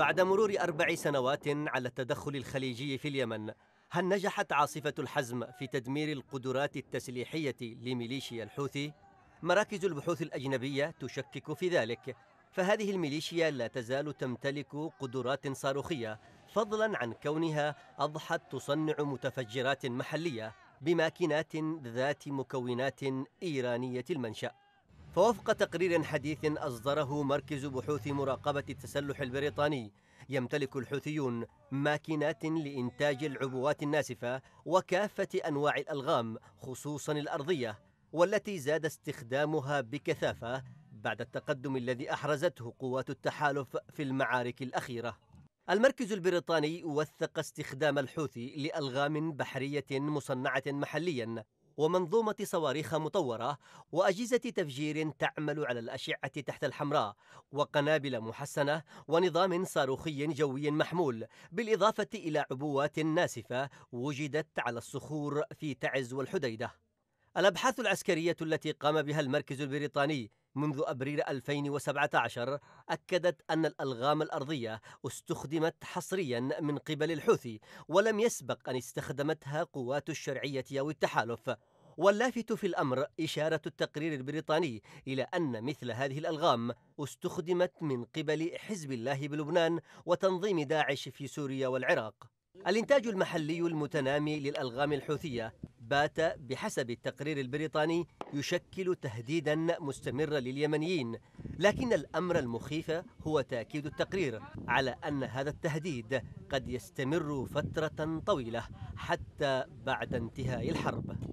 بعد مرور أربع سنوات على التدخل الخليجي في اليمن هل نجحت عاصفة الحزم في تدمير القدرات التسليحية لميليشيا الحوثي؟ مراكز البحوث الأجنبية تشكك في ذلك فهذه الميليشيا لا تزال تمتلك قدرات صاروخية فضلا عن كونها أضحت تصنع متفجرات محلية بماكينات ذات مكونات إيرانية المنشأ فوفق تقرير حديث أصدره مركز بحوث مراقبة التسلح البريطاني يمتلك الحوثيون ماكينات لإنتاج العبوات الناسفة وكافة أنواع الألغام خصوصا الأرضية والتي زاد استخدامها بكثافة بعد التقدم الذي أحرزته قوات التحالف في المعارك الأخيرة المركز البريطاني وثق استخدام الحوثي لألغام بحرية مصنعة محليا ومنظومة صواريخ مطورة وأجهزة تفجير تعمل على الأشعة تحت الحمراء وقنابل محسنة ونظام صاروخي جوي محمول بالإضافة إلى عبوات ناسفة وجدت على الصخور في تعز والحديدة الأبحاث العسكرية التي قام بها المركز البريطاني منذ أبريل 2017 أكدت أن الألغام الأرضية استخدمت حصريا من قبل الحوثي ولم يسبق أن استخدمتها قوات الشرعية أو التحالف واللافت في الأمر إشارة التقرير البريطاني إلى أن مثل هذه الألغام استخدمت من قبل حزب الله بلبنان وتنظيم داعش في سوريا والعراق الإنتاج المحلي المتنامي للألغام الحوثية بات بحسب التقرير البريطاني يشكل تهديدا مستمرا لليمنيين لكن الأمر المخيف هو تأكيد التقرير على أن هذا التهديد قد يستمر فترة طويلة حتى بعد انتهاء الحرب